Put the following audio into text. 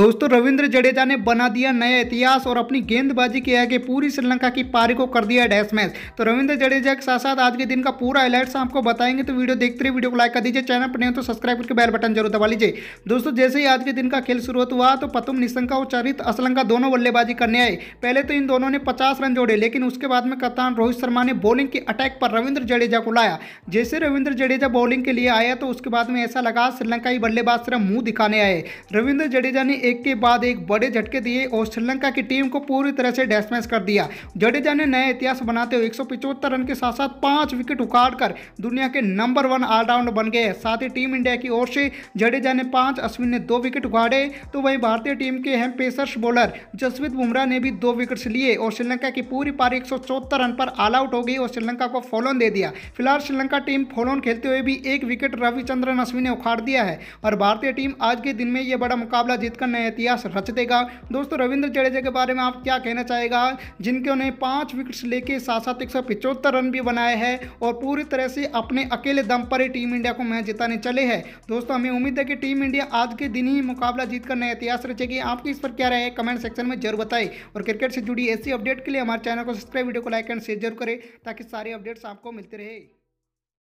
दोस्तों रविंद्र जडेजा ने बना दिया नया इतिहास और अपनी गेंदबाजी के आगे पूरी श्रीलंका की पारी को कर दिया डैश मैच तो रविंद्र जडेजा के साथ साथ आज के दिन का पूरा हाईलाइट्स आपको बताएंगे तो वीडियो देखते रहिए वीडियो को लाइक कर दीजिए चैनल पर नहीं हो तो सब्सक्राइब करके बेल बटन जरूर दबा लीजिए दोस्तों जैसे ही आज के दिन का खेल शुरुआत हुआ तो, तो पतुम निशंका और चरित असलंका दोनों बल्लेबाजी करने आए पहले तो इन दोनों ने पचास रन जोड़े लेकिन उसके बाद में कप्तान रोहित शर्मा ने बॉलिंग के अटैक पर रविंद्र जडेजा को लाया जैसे रविंद्र जडेजा बॉलिंग के लिए आया तो उसके बाद में ऐसा लगा श्रीलंका ही बल्लेबाज सिर्फ मुंह दिखाने आए रविंद्र जडेजा ने एक के बाद एक बड़े झटके दिए और श्रीलंका की टीम को पूरी तरह से डैशमैश कर दिया जडेजा ने नए इतिहास बनाते हुए एक रन के साथ साथ पांच विकेट उखाड़ कर दुनिया के नंबर वन ऑलराउंड बन गए साथ ही टीम इंडिया की ओर से जडेजा ने पांच अश्विन ने दो विकेट उखाड़े तो वही भारतीय टीम के अहम पेसर्स बॉलर जसवीत बुमराह ने भी दो विकेट लिए और श्रीलंका की पूरी पारी एक रन पर ऑल आउट हो गई और श्रीलंका को फॉलोन दे दिया फिलहाल श्रीलंका टीम फॉलोन खेलते हुए भी एक विकेट रविचंद्रन अश्विन ने उखाड़ दिया है और भारतीय टीम आज के दिन में यह बड़ा मुकाबला जीतकर नया इतिहास रच देगा दोस्तों रविंद्र जडेजा के बारे में आप क्या कहना चाहेगा जिनके उन्हें पाँच विकेट्स लेके साथ साथ एक रन भी बनाए हैं और पूरी तरह से अपने अकेले दम पर ही टीम इंडिया को मैच जिताने चले हैं दोस्तों हमें उम्मीद है कि टीम इंडिया आज के दिन ही मुकाबला जीतकर नया इतिहास रचेगी आपकी इस पर क्या रहे कमेंट सेक्शन में जरूर बताएं और क्रिकेट से जुड़ी ऐसी अपडेट के लिए हमारे चैनल को सब्सक्राइब वीडियो को लाइक एंड शेयर जरूर करें ताकि सारी अपडेट्स आपको मिलते रहे